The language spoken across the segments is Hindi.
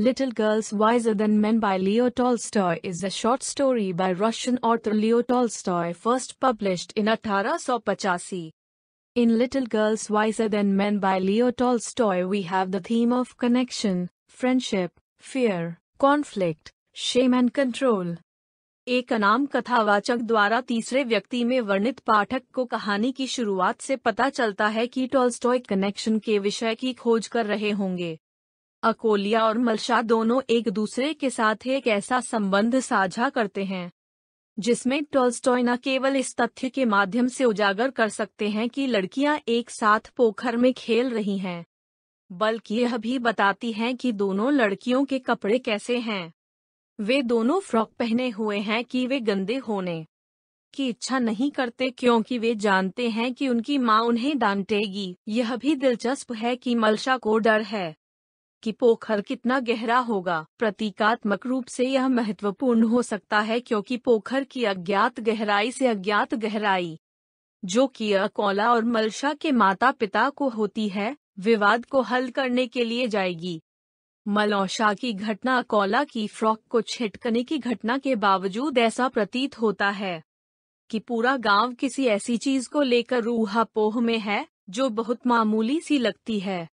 Little Girls Wiser Than Men by Leo Tolstoy is a short story by Russian author Leo Tolstoy first published in 1885. In Little Girls Wiser Than Men by Leo Tolstoy we have the theme of connection, friendship, fear, conflict, shame and control. एक अनाम कथावाचक द्वारा तीसरे व्यक्ति में वर्णित पाठक को कहानी की शुरुआत से पता चलता है कि टॉल्स्टॉय कनेक्शन के विषय की खोज कर रहे होंगे अकोलिया और मलशा दोनों एक दूसरे के साथ एक ऐसा संबंध साझा करते हैं जिसमें टोल्स्टॉय न केवल इस तथ्य के माध्यम से उजागर कर सकते हैं कि लड़कियां एक साथ पोखर में खेल रही हैं बल्कि यह भी बताती हैं कि दोनों लड़कियों के कपड़े कैसे हैं वे दोनों फ्रॉक पहने हुए हैं कि वे गंदे होने की इच्छा नहीं करते क्योंकि वे जानते हैं कि उनकी माँ उन्हें डांटेगी यह भी दिलचस्प है कि मलशा को डर है कि पोखर कितना गहरा होगा प्रतीकात्मक रूप से यह महत्वपूर्ण हो सकता है क्योंकि पोखर की अज्ञात गहराई से अज्ञात गहराई जो कि अकोला और मलशा के माता पिता को होती है विवाद को हल करने के लिए जाएगी मलौशा की घटना अकोला की फ्रॉक को छिटकने की घटना के बावजूद ऐसा प्रतीत होता है कि पूरा गांव किसी ऐसी चीज को लेकर रूहा पोह में है जो बहुत मामूली सी लगती है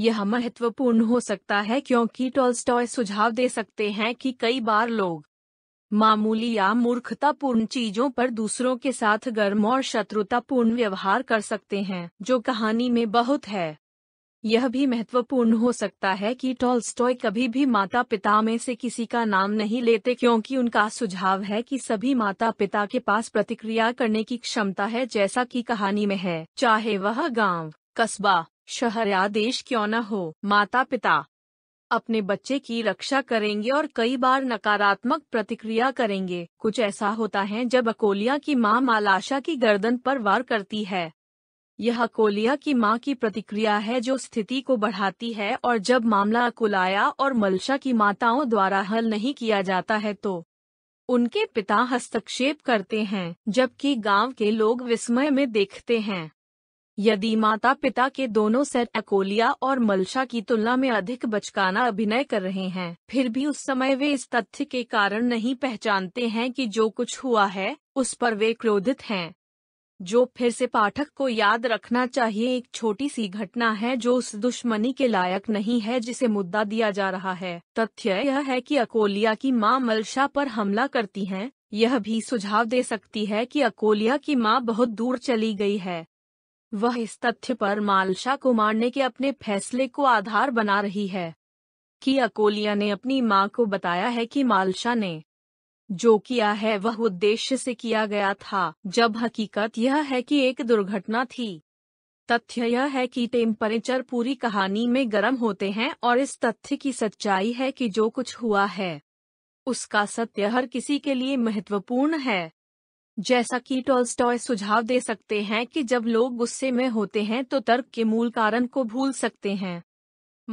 यह महत्वपूर्ण हो सकता है क्योंकि टॉलस्टॉय सुझाव दे सकते हैं कि कई बार लोग मामूली या मूर्खतापूर्ण चीजों पर दूसरों के साथ गर्म और शत्रुतापूर्ण व्यवहार कर सकते हैं जो कहानी में बहुत है यह भी महत्वपूर्ण हो सकता है कि टॉलस्टॉय कभी भी माता पिता में से किसी का नाम नहीं लेते क्योंकि उनका सुझाव है कि सभी माता पिता के पास प्रतिक्रिया करने की क्षमता है जैसा कि कहानी में है चाहे वह गांव, कस्बा शहर देश क्यों न हो माता पिता अपने बच्चे की रक्षा करेंगे और कई बार नकारात्मक प्रतिक्रिया करेंगे कुछ ऐसा होता है जब अकोलिया की माँ मालाशा की गर्दन पर वार करती है यह अकोलिया की मां की प्रतिक्रिया है जो स्थिति को बढ़ाती है और जब मामला अकोलाया और मलशा की माताओं द्वारा हल नहीं किया जाता है तो उनके पिता हस्तक्षेप करते हैं जबकि गांव के लोग विस्मय में देखते हैं यदि माता पिता के दोनों सर अकोलिया और मलशा की तुलना में अधिक बचकाना अभिनय कर रहे हैं फिर भी उस समय वे इस तथ्य के कारण नहीं पहचानते हैं कि जो कुछ हुआ है उस पर वे क्रोधित हैं जो फिर से पाठक को याद रखना चाहिए एक छोटी सी घटना है जो उस दुश्मनी के लायक नहीं है जिसे मुद्दा दिया जा रहा है तथ्य यह है कि अकोलिया की माँ मलशा पर हमला करती हैं। यह भी सुझाव दे सकती है कि अकोलिया की माँ बहुत दूर चली गई है वह इस तथ्य पर मालशा को मारने के अपने फैसले को आधार बना रही है कि अकोलिया ने अपनी मां को बताया है कि मालशा ने जो किया है वह उद्देश्य से किया गया था जब हकीकत यह है कि एक दुर्घटना थी तथ्य यह है कि टेम्परेचर पूरी कहानी में गर्म होते हैं और इस तथ्य की सच्चाई है कि जो कुछ हुआ है उसका सत्य हर किसी के लिए महत्वपूर्ण है जैसा कि टोल्स्टॉय सुझाव दे सकते हैं कि जब लोग गुस्से में होते हैं तो तर्क के मूल कारण को भूल सकते हैं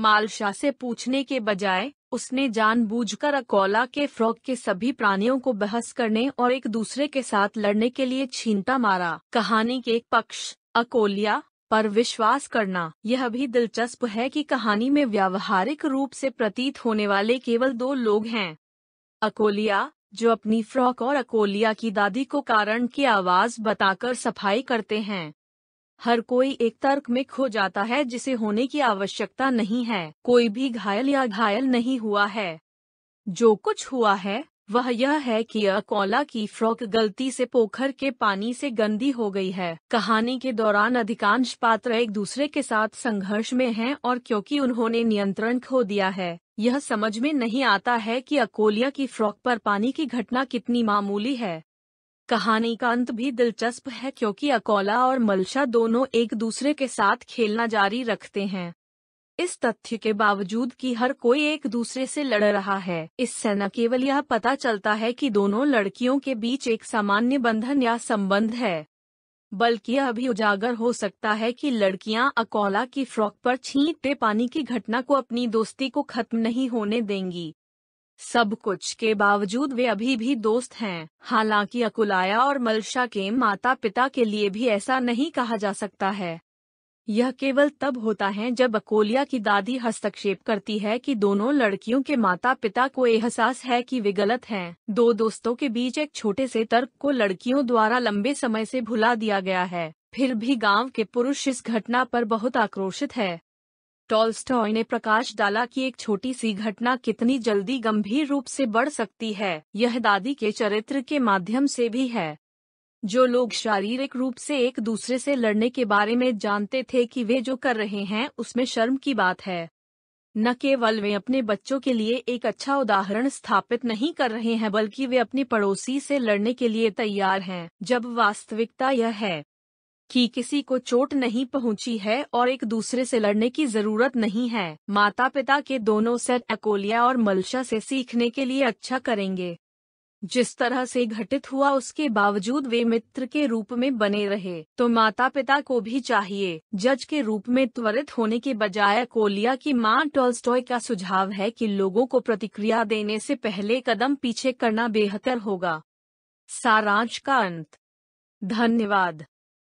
मालशा से पूछने के बजाय उसने जानबूझकर अकोला के फ्रॉक के सभी प्राणियों को बहस करने और एक दूसरे के साथ लड़ने के लिए छीनता मारा कहानी के एक पक्ष अकोलिया पर विश्वास करना यह भी दिलचस्प है कि कहानी में व्यावहारिक रूप से प्रतीत होने वाले केवल दो लोग हैं अकोलिया जो अपनी फ्रॉक और अकोलिया की दादी को कारण की आवाज बताकर सफाई करते हैं हर कोई एक तर्क में खो जाता है जिसे होने की आवश्यकता नहीं है कोई भी घायल या घायल नहीं हुआ है जो कुछ हुआ है वह यह है कि अकोला की फ्रॉक गलती से पोखर के पानी से गंदी हो गई है कहानी के दौरान अधिकांश पात्र एक दूसरे के साथ संघर्ष में हैं और क्योंकि उन्होंने नियंत्रण खो दिया है यह समझ में नहीं आता है कि अकोलिया की फ्रॉक पर पानी की घटना कितनी मामूली है कहानी का अंत भी दिलचस्प है क्योंकि अकोला और मलशा दोनों एक दूसरे के साथ खेलना जारी रखते हैं इस तथ्य के बावजूद कि हर कोई एक दूसरे से लड़ रहा है इससे न केवल यह पता चलता है कि दोनों लड़कियों के बीच एक सामान्य बंधन या संबंध है बल्कि अभी उजागर हो सकता है कि लड़कियां अकोला की फ्रॉक पर छींटे पानी की घटना को अपनी दोस्ती को खत्म नहीं होने देंगी सब कुछ के बावजूद वे अभी भी दोस्त हैं हालांकि अकुलाया और मलशा के माता पिता के लिए भी ऐसा नहीं कहा जा सकता है यह केवल तब होता है जब अकोलिया की दादी हस्तक्षेप करती है कि दोनों लड़कियों के माता पिता को एहसास है कि वे गलत हैं। दो दोस्तों के बीच एक छोटे से तर्क को लड़कियों द्वारा लंबे समय से भुला दिया गया है फिर भी गांव के पुरुष इस घटना पर बहुत आक्रोशित है टॉलस्टॉय ने प्रकाश डाला कि एक छोटी सी घटना कितनी जल्दी गंभीर रूप से बढ़ सकती है यह दादी के चरित्र के माध्यम से भी है जो लोग शारीरिक रूप से एक दूसरे से लड़ने के बारे में जानते थे कि वे जो कर रहे हैं उसमें शर्म की बात है न केवल वे अपने बच्चों के लिए एक अच्छा उदाहरण स्थापित नहीं कर रहे हैं बल्कि वे अपने पड़ोसी से लड़ने के लिए तैयार हैं जब वास्तविकता यह है कि किसी को चोट नहीं पहुंची है और एक दूसरे से लड़ने की जरूरत नहीं है माता पिता के दोनों सेट अकोलिया और मलशा से सीखने के लिए अच्छा करेंगे जिस तरह से घटित हुआ उसके बावजूद वे मित्र के रूप में बने रहे तो माता पिता को भी चाहिए जज के रूप में त्वरित होने के बजाय कोलिया की मां टोलस्टॉय का सुझाव है कि लोगों को प्रतिक्रिया देने से पहले कदम पीछे करना बेहतर होगा सारांश का अंत धन्यवाद